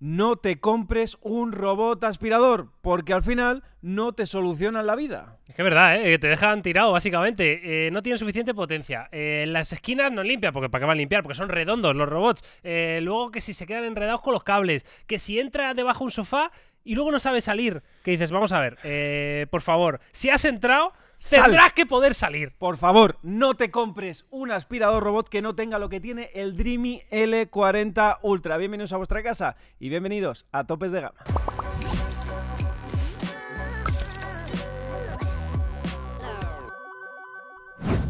no te compres un robot aspirador, porque al final no te solucionan la vida. Es que es verdad, ¿eh? te dejan tirado básicamente. Eh, no tiene suficiente potencia. Eh, las esquinas no limpia porque ¿para qué van a limpiar? Porque son redondos los robots. Eh, luego que si se quedan enredados con los cables, que si entra debajo un sofá y luego no sabe salir, que dices, vamos a ver, eh, por favor, si has entrado, que poder salir. Por favor, no te compres un aspirador robot que no tenga lo que tiene el Dreamy L40 Ultra. Bienvenidos a vuestra casa y bienvenidos a Topes de Gama.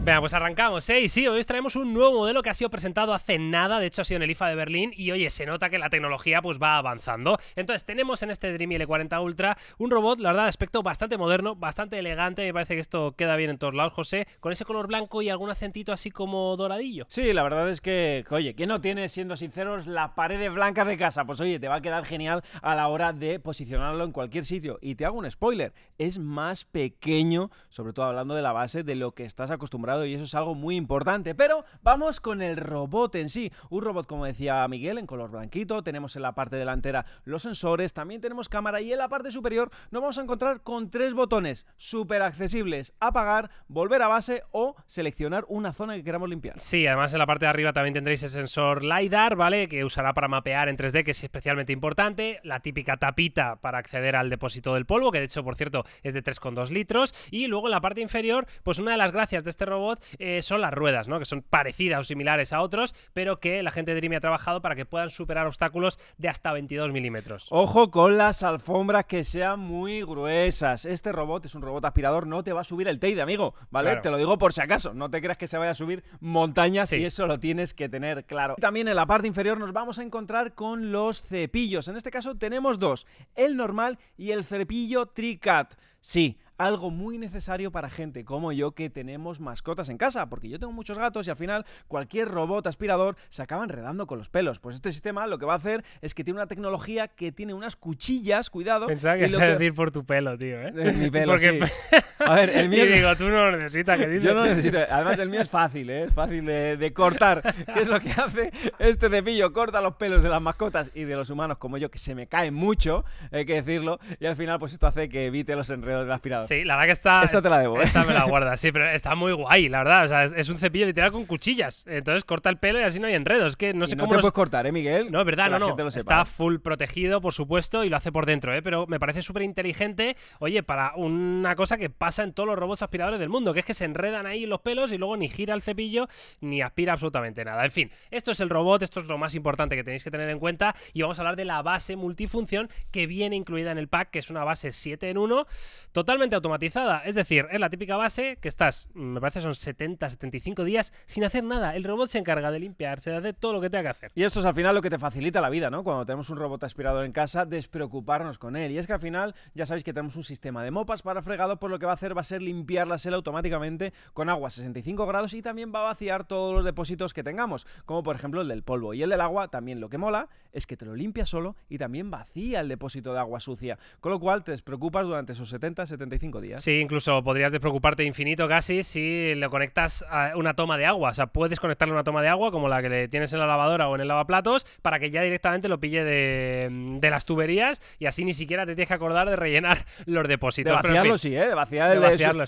Venga, pues arrancamos, ¿eh? sí, hoy os traemos un nuevo modelo que ha sido presentado hace nada, de hecho ha sido en el IFA de Berlín, y oye, se nota que la tecnología pues va avanzando. Entonces tenemos en este Dream 40 Ultra un robot, la verdad, de aspecto bastante moderno, bastante elegante, me parece que esto queda bien en todos lados, José, con ese color blanco y algún acentito así como doradillo. Sí, la verdad es que, oye, ¿qué no tiene, siendo sinceros, la paredes blanca de casa? Pues oye, te va a quedar genial a la hora de posicionarlo en cualquier sitio. Y te hago un spoiler, es más pequeño, sobre todo hablando de la base, de lo que estás acostumbrado y eso es algo muy importante. Pero vamos con el robot en sí. Un robot, como decía Miguel, en color blanquito. Tenemos en la parte delantera los sensores, también tenemos cámara y en la parte superior nos vamos a encontrar con tres botones súper accesibles. Apagar, volver a base o seleccionar una zona que queramos limpiar. Sí, además en la parte de arriba también tendréis el sensor LiDAR, ¿vale? Que usará para mapear en 3D, que es especialmente importante. La típica tapita para acceder al depósito del polvo, que de hecho, por cierto, es de 3,2 litros. Y luego en la parte inferior, pues una de las gracias de este robot eh, son las ruedas, ¿no? Que son parecidas o similares a otros, pero que la gente de Dreamy ha trabajado para que puedan superar obstáculos de hasta 22 milímetros. Ojo con las alfombras que sean muy gruesas. Este robot es un robot aspirador, no te va a subir el Teide, amigo, ¿vale? Te lo digo por si acaso, no te creas que se vaya a subir montañas y eso lo tienes que tener claro. También en la parte inferior nos vamos a encontrar con los cepillos. En este caso tenemos dos, el normal y el cepillo Tricat. Sí, algo muy necesario para gente como yo que tenemos mascotas en casa, porque yo tengo muchos gatos y al final cualquier robot aspirador se acaba enredando con los pelos. Pues este sistema lo que va a hacer es que tiene una tecnología que tiene unas cuchillas, cuidado. Pensaba que ibas a decir por tu pelo, tío, ¿eh? eh mi pelo, A ver, el mío... Y digo, tú no lo necesitas, dices? Yo no necesito. Además, el mío es fácil, ¿eh? Es fácil de, de cortar. ¿Qué es lo que hace este cepillo? Corta los pelos de las mascotas y de los humanos como yo, que se me caen mucho, hay que decirlo. Y al final, pues esto hace que evite los enredos del aspirador. Sí, la verdad que está. Esta te la debo. ¿eh? Esta me la guarda, sí, pero está muy guay, la verdad. O sea, es, un cepillo literal con cuchillas. Entonces corta el pelo y así no hay enredos. Es que no sé cómo. No te puedes cortar, ¿eh, Miguel? No, es verdad, no, no. Está full protegido, por supuesto, y lo hace por dentro, ¿eh? Pero me parece súper inteligente, oye, para una cosa que pasa en todos los robots aspiradores del mundo, que es que se enredan ahí los pelos y luego ni gira el cepillo ni aspira absolutamente nada. En fin, esto es el robot, esto es lo más importante que tenéis que tener en cuenta y vamos a hablar de la base multifunción que viene incluida en el pack, que es una base 7 en 1, totalmente automatizada. Es decir, es la típica base que estás, me parece son 70, 75 días sin hacer nada. El robot se encarga de limpiarse, de hacer todo lo que tenga que hacer. Y esto es al final lo que te facilita la vida, ¿no? Cuando tenemos un robot aspirador en casa, despreocuparnos con él. Y es que al final ya sabéis que tenemos un sistema de mopas para fregado, por lo que va a hacer va a ser limpiar la sela automáticamente con agua a 65 grados y también va a vaciar todos los depósitos que tengamos, como por ejemplo el del polvo. Y el del agua también lo que mola es que te lo limpia solo y también vacía el depósito de agua sucia. Con lo cual te despreocupas durante esos 70, 75 días. Sí, incluso podrías despreocuparte infinito casi si lo conectas a una toma de agua. O sea, puedes conectarle una toma de agua como la que le tienes en la lavadora o en el lavaplatos para que ya directamente lo pille de, las tuberías y así ni siquiera te tienes que acordar de rellenar los depósitos. De vaciarlo sí, ¿eh? De vaciar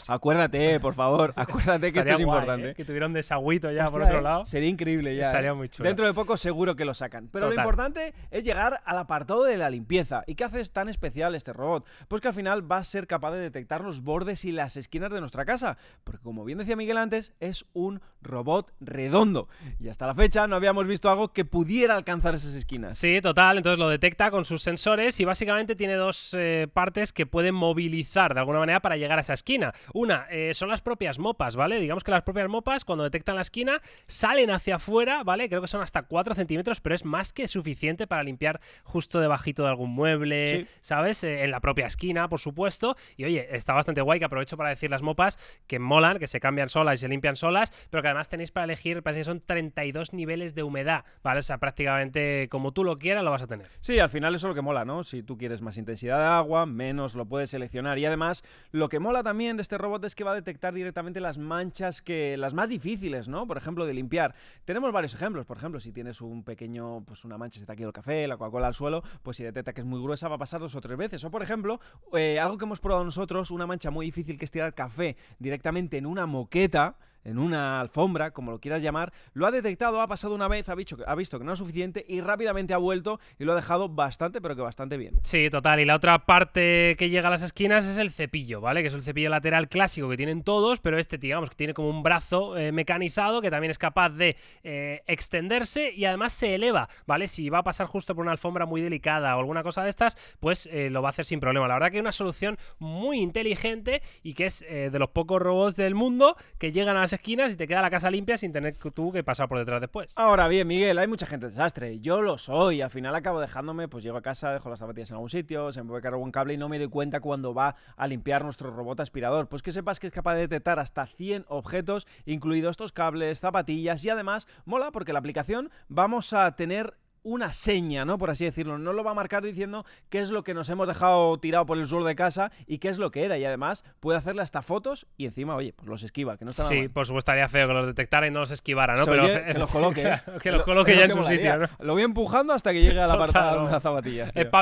Acuérdate, por favor, acuérdate que esto es importante. ¿eh? Que tuvieron desagüito ya por otro ¿eh? lado. Sería increíble ya. Estaría ¿eh? muy chulo. Dentro de poco seguro que lo sacan. Pero lo importante es llegar al apartado de la limpieza. ¿Y qué haces tan especial este robot? Pues que al final va a ser capaz de detectar los bordes y las esquinas de nuestra casa, porque como bien decía Miguel antes, es un robot redondo. Y hasta la fecha no habíamos visto algo que pudiera alcanzar esas esquinas. Sí, total, entonces lo detecta con sus sensores y básicamente tiene dos eh, partes que pueden movilizar de alguna manera para llegar a esa esquina. Una, eh, son las propias mopas, ¿vale? Digamos que las propias mopas cuando detectan la esquina salen hacia afuera, ¿vale? Creo que son hasta 4 centímetros, pero es más que suficiente para limpiar justo debajito de algún mueble, ¿sabes? Eh, en la propia esquina, por supuesto. Y oye, está bastante guay, que aprovecho para decir las mopas que molan, que se cambian solas y se limpian solas, pero que además tenéis para elegir, parece que son 32 niveles de humedad, ¿vale? O sea, prácticamente como tú lo quieras lo vas a tener. Sí, al final eso es lo que mola, ¿no? Si tú quieres más intensidad de agua, menos lo puedes seleccionar. Y además, lo que mola también de este robot es que va a detectar directamente las manchas que. las más difíciles, ¿no? Por ejemplo, de limpiar. Tenemos varios ejemplos. Por ejemplo, si tienes un pequeño, pues una mancha, se te ha quedado el café, la Coca-Cola al suelo, pues si detecta que es muy gruesa, va a pasar dos o tres veces. O por ejemplo, eh, algo que hemos probado nosotros una mancha muy difícil que es tirar café directamente en una moqueta, en una alfombra, como lo quieras llamar, lo ha detectado, ha pasado una vez, ha visto, ha visto que no es suficiente y rápidamente ha vuelto y lo ha dejado bastante, pero que bastante bien. Sí, total. Y la otra parte que llega a las esquinas es el cepillo, ¿vale? Que es el cepillo lateral clásico que tienen todos, pero este, digamos, que tiene como un brazo eh, mecanizado que también es capaz de eh, extenderse y además se eleva, ¿vale? Si va a pasar justo por una alfombra muy delicada o alguna cosa de estas, pues eh, lo va a hacer sin problema. La verdad que es una solución muy inteligente y que es de los pocos robots del mundo que llegan a las esquinas y te queda la casa limpia sin tener tú que pasar por detrás después. Ahora bien, Miguel, hay mucha gente desastre. Yo lo soy. Al final acabo dejándome, pues llego a casa, dejo las zapatillas en algún sitio, se me puede cargar un cable y no me doy cuenta cuando va a limpiar nuestro robot aspirador. Pues que sepas que es capaz de detectar hasta 100 objetos, incluidos estos cables, zapatillas y además mola porque la aplicación vamos a tener una seña, ¿no? Por así decirlo. No lo va a marcar diciendo qué es lo que nos hemos dejado tirado por el suelo de casa y qué es lo que era. Y además puede hacerle hasta fotos y encima, oye, pues los esquiva, que no está Sí, por supuesto, estaría feo que los detectara y no los esquivara, ¿no? Pero que los coloque. ¿eh? que los coloque ya en su sitio, ¿no? Lo voy empujando hasta que llegue a la parte de las zapatillas. Tío. Eh,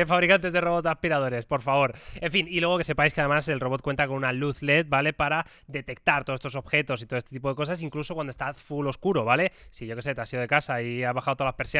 eh, fabricantes de robots aspiradores, por favor. En fin, y luego que sepáis que además el robot cuenta con una luz LED, ¿vale? Para detectar todos estos objetos y todo este tipo de cosas, incluso cuando está full oscuro, ¿vale? Si yo que sé, te has ido de casa y has bajado todas las persianas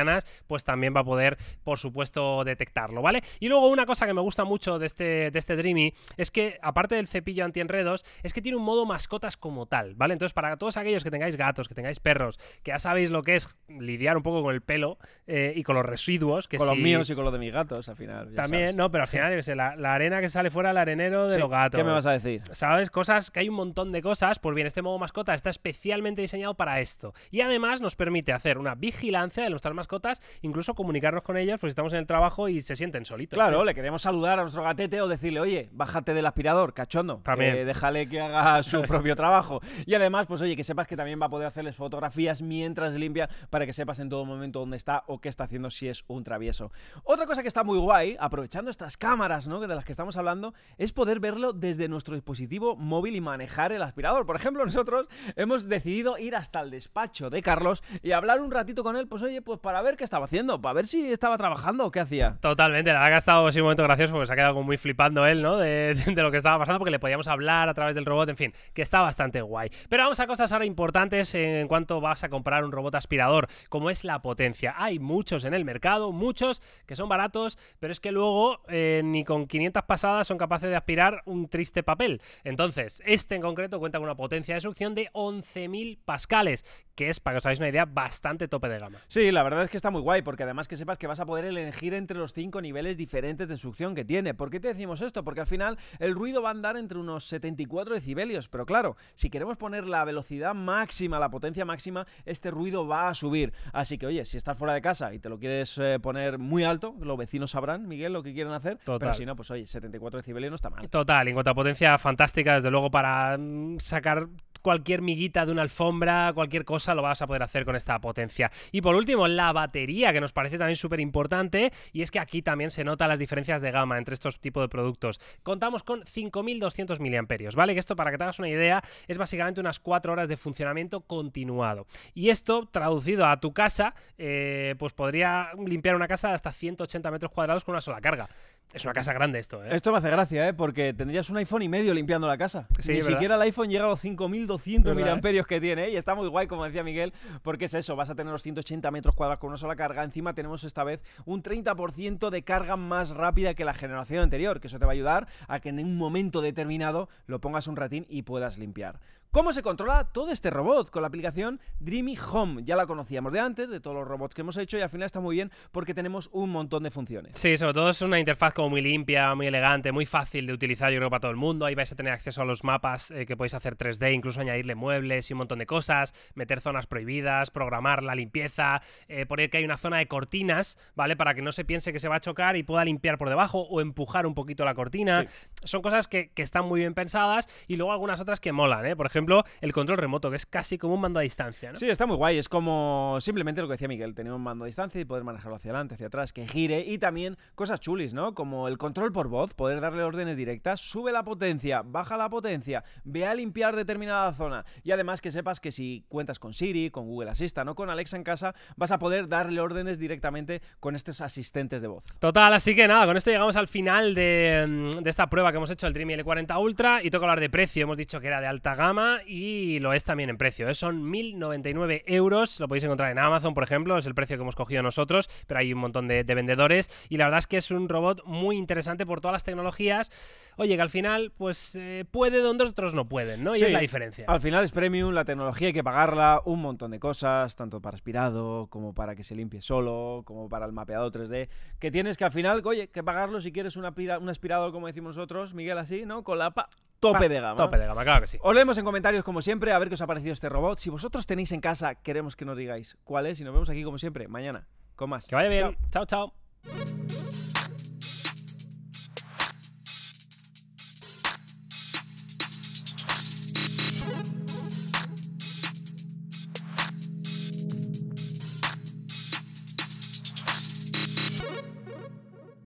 pues también va a poder, por supuesto, detectarlo, ¿vale? Y luego una cosa que me gusta mucho de este, de este Dreamy es que, aparte del cepillo anti-enredos es que tiene un modo mascotas como tal, ¿vale? Entonces, para todos aquellos que tengáis gatos, que tengáis perros, que ya sabéis lo que es lidiar un poco con el pelo eh, y con los residuos. Que con los míos y con los de mis gatos, al final. también, no, pero al final, la, arena que sale fuera del arenero de los gatos. ¿Qué me vas a decir? ¿Sabes? Cosas, que hay un montón de cosas. Pues bien, este modo mascota está especialmente diseñado para esto. Y además nos permite hacer una vigilancia de los mascotas cotas, incluso comunicarnos con ellas, pues estamos en el trabajo y se sienten solitos. Claro, le queremos saludar a nuestro gatete o decirle, oye, bájate del aspirador, cachondo. También. déjale que haga su propio trabajo. Y además, pues oye, que sepas que también va a poder hacerles fotografías mientras limpia para que sepas en todo momento dónde está o qué está haciendo si es un travieso. Otra cosa que está muy guay, aprovechando estas cámaras, ¿no? De las que estamos hablando, es poder verlo desde nuestro dispositivo móvil y manejar el aspirador. Por ejemplo, nosotros hemos decidido ir hasta el despacho de Carlos y hablar un ratito con él, pues oye, pues para a ver qué estaba haciendo, para ver si estaba trabajando o qué hacía. Totalmente, la verdad que ha estado un momento gracioso porque se ha quedado como muy flipando él, ¿no? De, lo que estaba pasando porque le podíamos hablar a través del robot, en fin, que está bastante guay. Pero vamos a cosas ahora importantes en cuanto vas a comprar un robot aspirador, como es la potencia. Hay muchos en el mercado, muchos que son baratos, pero es que luego eh, ni con 500 pasadas son capaces de aspirar un triste papel. Entonces, este en concreto cuenta con una potencia de succión de 11.000 pascales, que es, para que os hagáis una idea, bastante tope de gama. Sí, la verdad es que está muy guay, porque además que sepas que vas a poder elegir entre los cinco niveles diferentes de succión que tiene. ¿Por qué te decimos esto? Porque al final el ruido va a andar entre unos 74 decibelios, pero claro, si queremos poner la velocidad máxima, la potencia máxima, este ruido va a subir. Así que oye, si estás fuera de casa y te lo quieres eh, poner muy alto, los vecinos sabrán, Miguel, lo que quieren hacer, pero si no, pues oye, 74 decibelios no está mal. Total, en cuanto a potencia fantástica, desde luego para mm, sacar cualquier miguita de una alfombra, cualquier cosa lo vas a poder hacer con esta potencia. Y por último, la batería, que nos parece también súper importante, y es que aquí también se nota las diferencias de gama entre estos tipos de productos. Contamos con 5200 miliamperios, ¿vale? Que esto, para que te hagas una idea, es básicamente unas 4 horas de funcionamiento continuado. Y esto, traducido a tu casa, eh, pues podría limpiar una casa de hasta 180 metros cuadrados con una sola carga. Es una casa grande esto, ¿eh? Esto me hace gracia, ¿eh? Porque tendrías un iPhone y medio limpiando la casa. Ni siquiera el iPhone llega a los 5.200 ¿eh? miliamperios que tiene, ¿eh? Y está muy guay, como decía Miguel, porque es eso, vas a tener los 180 metros cuadrados con una sola carga. Encima tenemos esta vez un 30% de carga más rápida que la generación anterior, que eso te va a ayudar a que en un momento determinado lo pongas un ratín y puedas limpiar. ¿Cómo se controla todo este robot? Con la aplicación Dreamy Home. Ya la conocíamos de antes, de todos los robots que hemos hecho, y al final está muy bien porque tenemos un montón de funciones. Sí, sobre todo es una interfaz como muy limpia, muy elegante, muy fácil de utilizar, yo creo, para todo el mundo. Ahí vais a tener acceso a los mapas eh, que podéis hacer 3D, incluso añadirle muebles y un montón de cosas, meter zonas prohibidas, programar la limpieza, eh, poner que hay una zona de cortinas, ¿vale? Para que no se piense que se va a chocar y pueda limpiar por debajo o empujar un poquito la cortina. Son cosas que, que están muy bien pensadas y luego algunas otras que molan, ¿eh? Por ejemplo, el control remoto, que es casi como un mando a distancia. ¿no? Sí, está muy guay. Es como simplemente lo que decía Miguel, tener un mando a distancia y poder manejarlo hacia adelante, hacia atrás, que gire. Y también cosas chulis, ¿no? Como el control por voz, poder darle órdenes directas, sube la potencia, baja la potencia, ve a limpiar determinada zona. Y además que sepas que si cuentas con Siri, con Google Assistant o con Alexa en casa, vas a poder darle órdenes directamente con estos asistentes de voz. Total, así que nada, con esto llegamos al final de, mm, esta prueba que hemos hecho, el Dream L40 Ultra, y toca hablar de precio. Hemos dicho que era de alta gama y lo es también en precio. ¿eh? Son 1.099 euros, lo podéis encontrar en Amazon, por ejemplo, es el precio que hemos cogido nosotros, pero hay un montón de, vendedores y la verdad es que es un robot muy interesante por todas las tecnologías. Oye, que al final, pues eh, puede donde otros no pueden, ¿no? Y es la diferencia. Al final es premium, la tecnología hay que pagarla, un montón de cosas, tanto para aspirado como para que se limpie solo, como para el mapeado 3D, que tienes que al final, oye, que pagarlo si quieres una, un aspirado, como decimos nosotros, Miguel, así, ¿no? Con la pa tope de gama. Tope de gama, claro que sí. Os leemos en comentarios como siempre, a ver qué os ha parecido este robot. Si vosotros tenéis en casa, queremos que nos digáis cuál es y nos vemos aquí como siempre mañana. Con más. Que vaya bien. chao. chao.